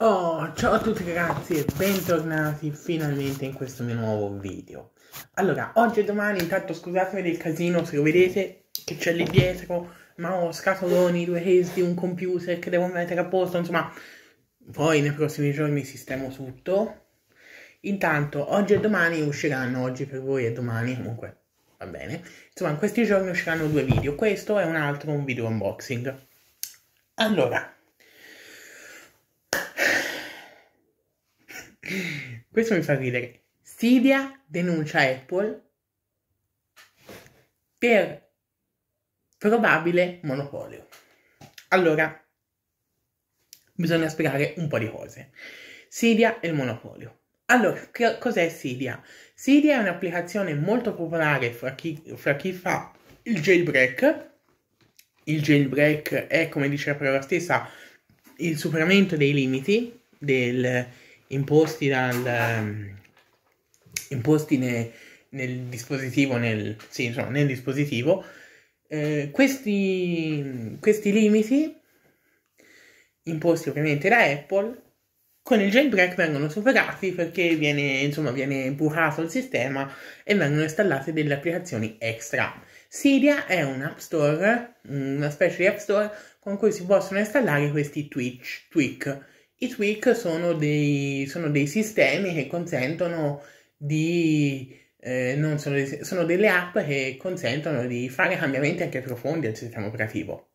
Oh, ciao a tutti ragazzi e bentornati finalmente in questo mio nuovo video. Allora, oggi e domani, intanto scusatemi del casino se lo vedete che c'è lì dietro, ma ho scatoloni, due case un computer che devo mettere a posto, insomma, poi nei prossimi giorni sistemo tutto. Intanto, oggi e domani usciranno, oggi per voi e domani comunque, va bene. Insomma, in questi giorni usciranno due video, questo è un altro, un video unboxing. Allora... Questo mi fa ridere. Sidia denuncia Apple per probabile monopolio. Allora, bisogna spiegare un po' di cose. Sidia e il monopolio. Allora, che, cos'è Cydia? Cydia è un'applicazione molto popolare fra chi, fra chi, fa il jailbreak. Il jailbreak è, come dice la parola stessa, il superamento dei limiti del, imposti, dal, ehm, imposti ne, nel dispositivo, nel, sì, insomma, nel dispositivo eh, questi, questi limiti imposti ovviamente da Apple con il jailbreak vengono superati perché viene, insomma, viene bucato il sistema e vengono installate delle applicazioni extra. Siria è un app store, una specie di app store con cui si possono installare questi Twitch, tweak i tweak sono dei, sono dei sistemi che consentono di... Eh, sono, sono delle app che consentono di fare cambiamenti anche profondi al sistema operativo.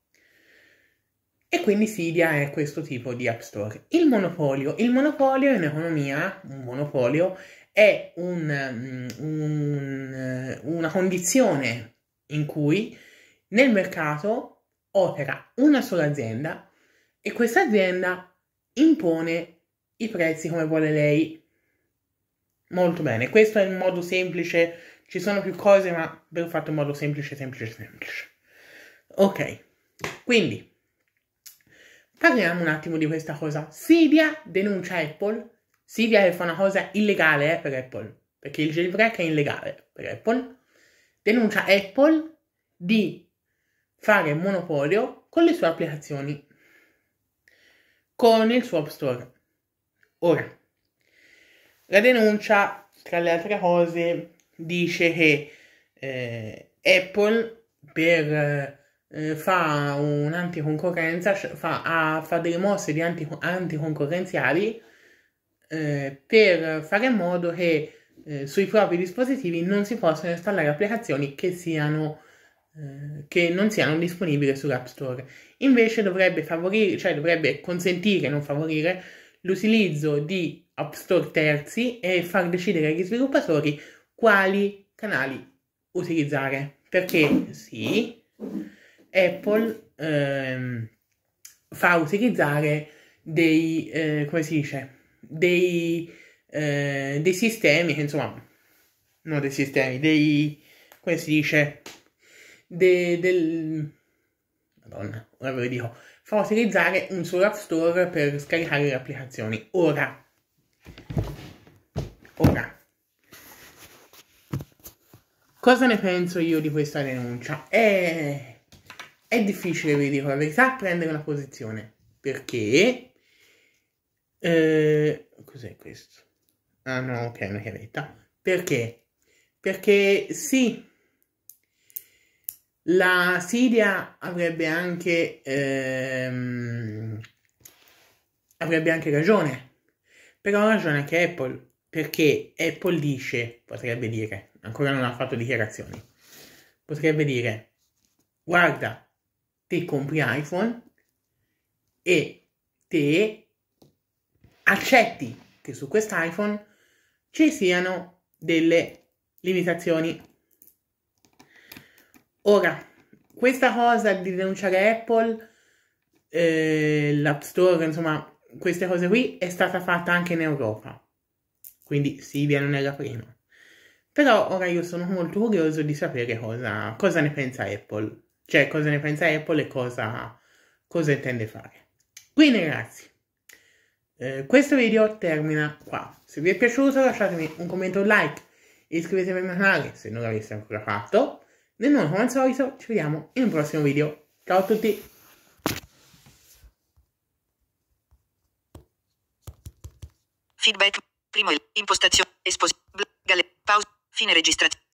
E quindi Sidia è questo tipo di App Store. Il monopolio. Il monopolio in economia, un monopolio, è un, un, una condizione in cui nel mercato opera una sola azienda e questa azienda impone i prezzi come vuole lei. Molto bene, questo è il modo semplice, ci sono più cose, ma ve l'ho fatto in modo semplice, semplice, semplice. Ok, quindi parliamo un attimo di questa cosa. Silvia denuncia Apple, Silvia che fa una cosa illegale eh, per Apple, perché il jailbreak è illegale per Apple, denuncia Apple di fare monopolio con le sue applicazioni con il swap Store. Ora, la denuncia, tra le altre cose, dice che eh, Apple per, eh, fa un'anticoncorrenza, cioè, fa, ha, fa delle mosse di anti, anticoncorrenziali eh, per fare in modo che eh, sui propri dispositivi non si possano installare applicazioni che siano eh, che non siano disponibili sull'App Store. Invece dovrebbe favorire, cioè dovrebbe consentire, non favorire, l'utilizzo di App Store terzi e far decidere agli sviluppatori quali canali utilizzare. Perché sì, Apple ehm, fa utilizzare dei, eh, come si dice, dei, eh, dei sistemi, insomma, non dei sistemi, dei, come si dice, de, del... Madonna, ora ve lo dico. Fa utilizzare un solo App Store per scaricare le applicazioni. Ora. Ora. Cosa ne penso io di questa denuncia? È, è difficile, vi dico la verità, prendere una posizione. Perché... Eh, cos'è questo? Ah no, ok, una chiavetta. Perché? Perché sì, la Siria avrebbe anche, ehm, avrebbe anche ragione, però ha ragione anche Apple, perché Apple dice, potrebbe dire, ancora non ha fatto dichiarazioni, potrebbe dire, guarda, te compri iPhone e te accetti che su quest'iPhone ci siano delle limitazioni Ora, questa cosa di denunciare Apple, eh, l'App Store, insomma, queste cose qui è stata fatta anche in Europa. Quindi Silvia non è la prima. Però ora io sono molto curioso di sapere cosa, cosa ne pensa Apple. Cioè cosa ne pensa Apple e cosa, cosa intende fare. Quindi ragazzi, eh, questo video termina qua. Se vi è piaciuto lasciatemi un commento, un like, iscrivetevi al mio canale se non l'aveste ancora fatto e noi come al solito ci vediamo in un prossimo video. Ciao a tutti! Feedback, primo, impostazione, espos, gale, pausa, fine registrazione.